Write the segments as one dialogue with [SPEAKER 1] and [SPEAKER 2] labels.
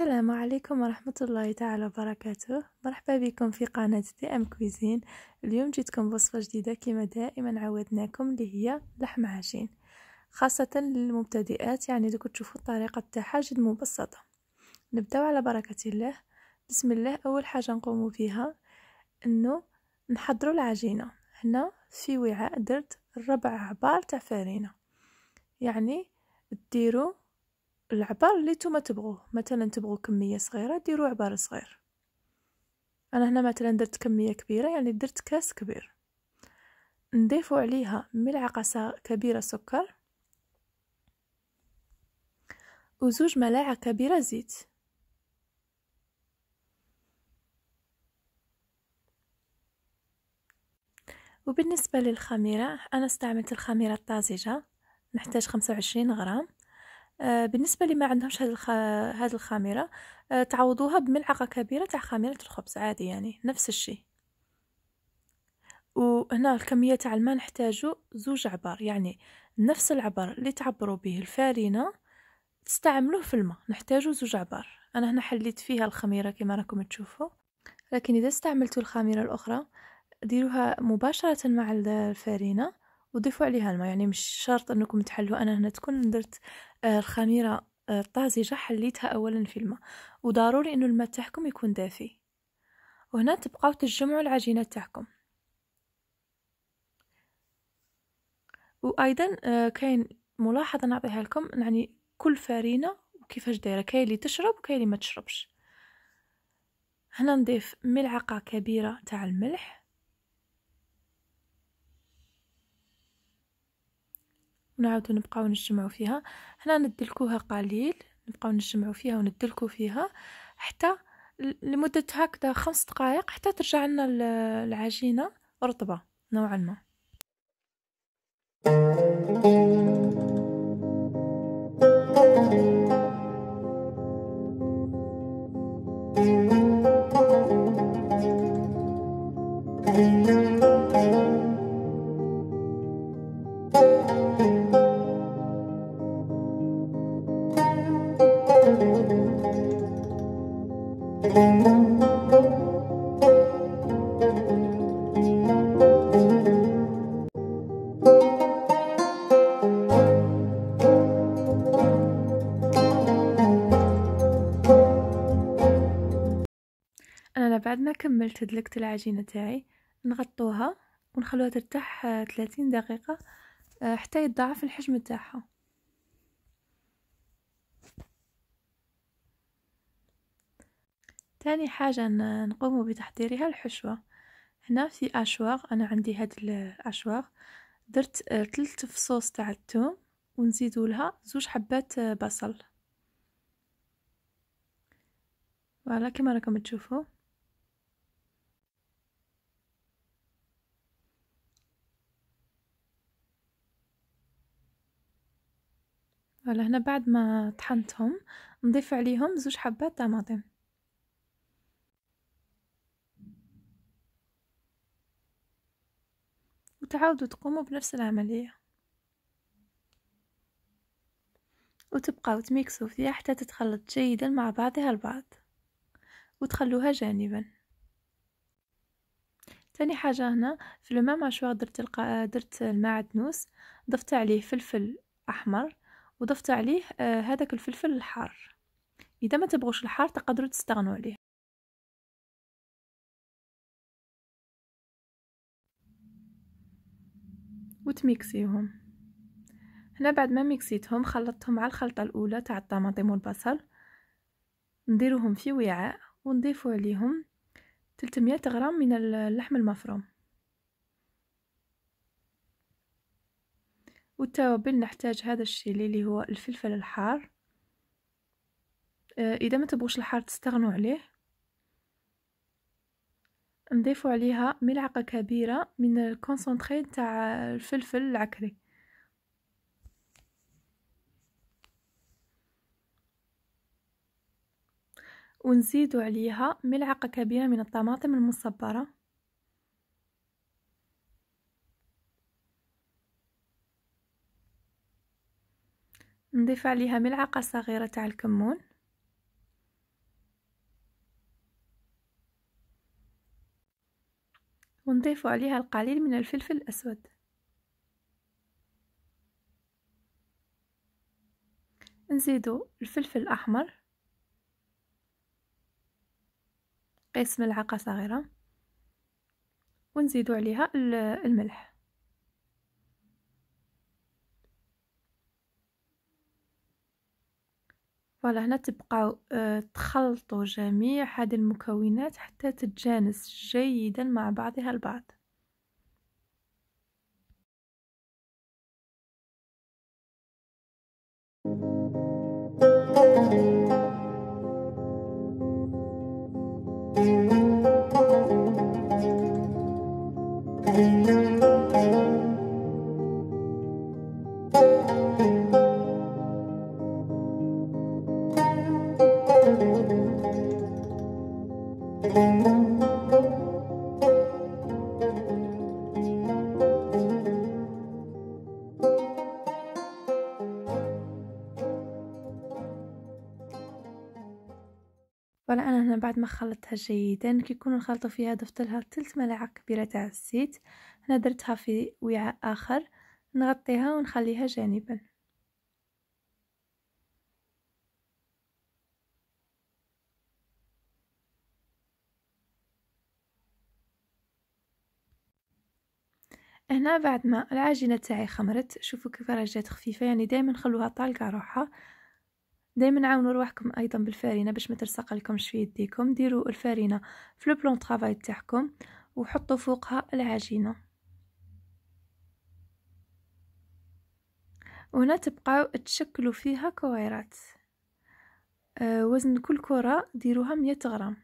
[SPEAKER 1] السلام عليكم ورحمة الله تعالى وبركاته مرحبا بكم في قناة دي ام كويزين اليوم جيتكم بوصفة جديدة كما دائما عودناكم اللي هي لحم عجين خاصة للمبتدئات يعني دوك تشوفوا الطريقة تاعها جد مبسطة نبداو على بركة الله بسم الله أول حاجة نقوم فيها أنه نحضروا العجينة هنا في وعاء درت ربع عبار تاع فرينة يعني ديروا العبار اللي نتوما تبغوه مثلا تبغوا كميه صغيره ديروا عبار صغير انا هنا مثلا درت كميه كبيره يعني درت كاس كبير نضيفوا عليها ملعقه كبيره سكر وزوج ملاعق كبيره زيت وبالنسبة للخميرة أنا استعملت الخميرة الطازجة نحتاج خمسة غرام آه، بالنسبه لما عندهمش هاد الخ... هاد الخميره آه، تعوضوها بملعقه كبيره تاع خميره الخبز عادي يعني نفس الشيء وهنا الكميه تاع الماء نحتاجو زوج عبار يعني نفس العبر اللي تعبروا به الفارينه تستعملوه في الماء نحتاجو زوج عبار انا هنا حليت فيها الخميره كما راكم تشوفوا لكن اذا استعملتوا الخميره الاخرى ديروها مباشره مع الفارينه وضيفوا عليها الماء يعني مش شرط انكم تحلوا انا هنا تكون درت آه، الخميره آه، الطازجه حليتها اولا في الماء وضروري انه الماء تاعكم يكون دافي وهنا تبقاو تجمعوا العجينه تاعكم وايضا آه، كاين ملاحظه نعطيها لكم يعني كل فرينه وكيفاش دايره كاين اللي تشرب وكاين اللي ما تشربش هنا نضيف ملعقه كبيره تاع الملح ونعاودو نبقاو نجمعو فيها هنا ندلكوها قليل نبقاو نجمعو فيها وندلكو فيها حتى لمدة هكذا خمس دقائق حتى ترجع لنا العجينة رطبة نوعا ما بعد ما كملت دلكت العجينه تاعي نغطوها ونخلوها ترتاح 30 آه، دقيقه آه، حتى يتضاعف الحجم تاعها تاني حاجه نقوم بتحضيرها الحشوه هنا في اشواغ انا عندي هاد الاشواغ درت ثلاث آه، فصوص تاع الثوم ونزيدوا لها زوج حبات بصل فوالا كما راكم تشوفوا هلا بعد ما طحنتهم نضيف عليهم زوج حبات طماطم وتعاودوا تقوموا بنفس العملية وتبقاو تميكسو فيها حتى تتخلط جيدا مع بعضها البعض وتخلوها جانبا تاني حاجة هنا في لو مام درت الق... درت المعدنوس ضفت عليه فلفل أحمر وضفت عليه آه، هذاك الفلفل الحار اذا ما تبغوش الحار تقدروا تستغنوا عليه وتميكسيهم هنا بعد ما ميكسيتهم خلطتهم مع الخلطه الاولى تاع الطماطم والبصل نديروهم في وعاء ونضيفوا عليهم 300 غرام من اللحم المفروم والتوابل نحتاج هذا الشيء اللي هو الفلفل الحار آه، اذا ما تبغوش الحار تستغنوا عليه نضيفوا عليها ملعقه كبيره من الكونسنتري تاع الفلفل العكري ونزيدوا عليها ملعقه كبيره من الطماطم المصبره نضيف عليها ملعقة صغيرة تاع الكمون ونضيف عليها القليل من الفلفل الأسود نزيدو الفلفل الأحمر قيس ملعقة صغيرة ونزيد عليها الملح فوالا هنا تبقاو آه، تخلطوا جميع هذه المكونات حتى تتجانس جيدا مع بعضها البعض thank you هنا بعد ما خلطتها جيدا كيكونوا نخلطوا فيها ضفت لها ثلث ملاعق كبيره تاع الزيت هنا درتها في وعاء اخر نغطيها ونخليها جانبا هنا بعد ما العجينه تاعي خمرت شوفوا كيف راه جات خفيفه يعني دائما خلوها طالقه روحها دائما عاونوا رواحكم ايضا بالفارينه باش ما تلصقلكمش في يديكم ديروا الفارينه في لو بلون طرافاي تاعكم وحطوا فوقها العجينه وهنا تبقاو تشكلوا فيها كويرات آه، وزن كل كره ديروها 100 غرام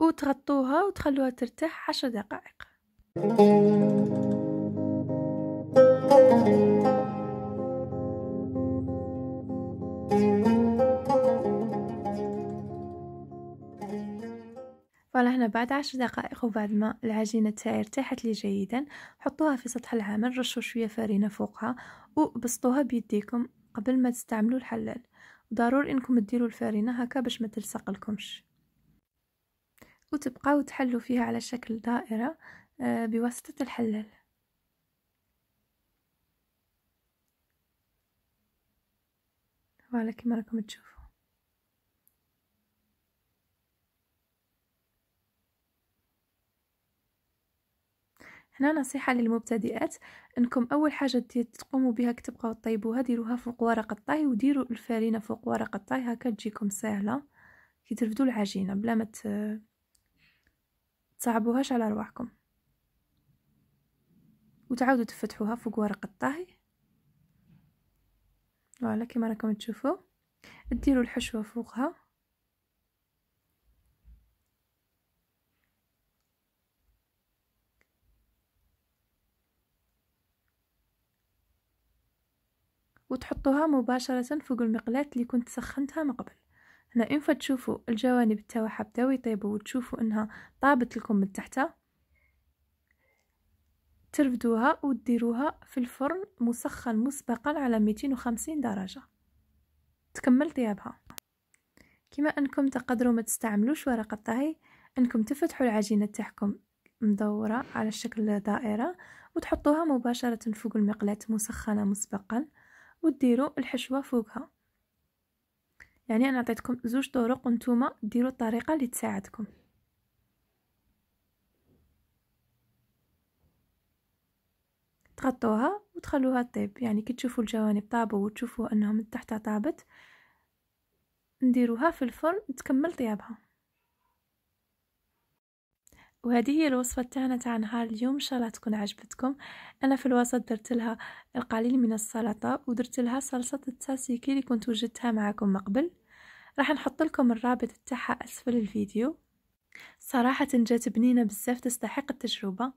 [SPEAKER 1] وتغطوها وتخلوها ترتاح 10 دقائق هنا بعد عشر دقائق وبعد ما العجينة تاعي ارتاحت لي جيدا حطوها في سطح العمل رشوا شوية فارينة فوقها وبسطوها بيديكم قبل ما تستعملوا الحلال ضروري انكم تديروا الفارينة هكا باش ما تلصق لكمش وتبقاو تحلوا فيها على شكل دائرة آه، بواسطة الحلال فوالا كيما راكم تشوفوا هنا نصيحة للمبتدئات انكم اول حاجة تقوموا بها كتبقاو طيبوها ديروها فوق ورق الطهي وديروا الفارينة فوق ورق الطهي هكا تجيكم سهلة كي ترفدوا العجينة بلا ما تصعبوهاش على رواحكم وتعودوا تفتحوها فوق ورق الطهي فوالا كما راكم تشوفوا تديروا الحشوة فوقها وتحطوها مباشرة فوق المقلاة اللي كنت سخنتها من قبل هنا انفا تشوفوا الجوانب تاعها بداو يطيبوا وتشوفوا انها طابت لكم من تحتها ترفدوها وتديروها في الفرن مسخن مسبقا على 250 درجة تكمل طيابها كما انكم تقدروا ما تستعملوش ورقة طهي انكم تفتحوا العجينة تاعكم مدورة على شكل دائرة وتحطوها مباشرة فوق المقلاة مسخنة مسبقا وديروا الحشوه فوقها يعني انا عطيتكم زوج طرق وانتم ديروا الطريقه اللي تساعدكم تغطوها وتخلوها طيب يعني كي تشوفوا الجوانب طابوا وتشوفوا انهم من طابت نديروها في الفرن تكمل طيابها وهذه هي الوصفه تاعنا تاع نهار اليوم ان شاء الله تكون عجبتكم انا في الوسط درت لها القليل من السلطه ودرت لها صلصه التاسيكي اللي كنت وجدتها معكم مقبل راح نحط لكم الرابط تاعها اسفل الفيديو صراحه جات بنينه بزاف تستحق التجربه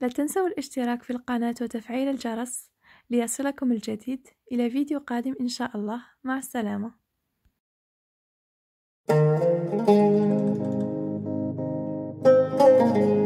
[SPEAKER 1] لا تنسوا الاشتراك في القناه وتفعيل الجرس ليصلكم الجديد الى فيديو قادم ان شاء الله مع السلامه
[SPEAKER 2] Thank you.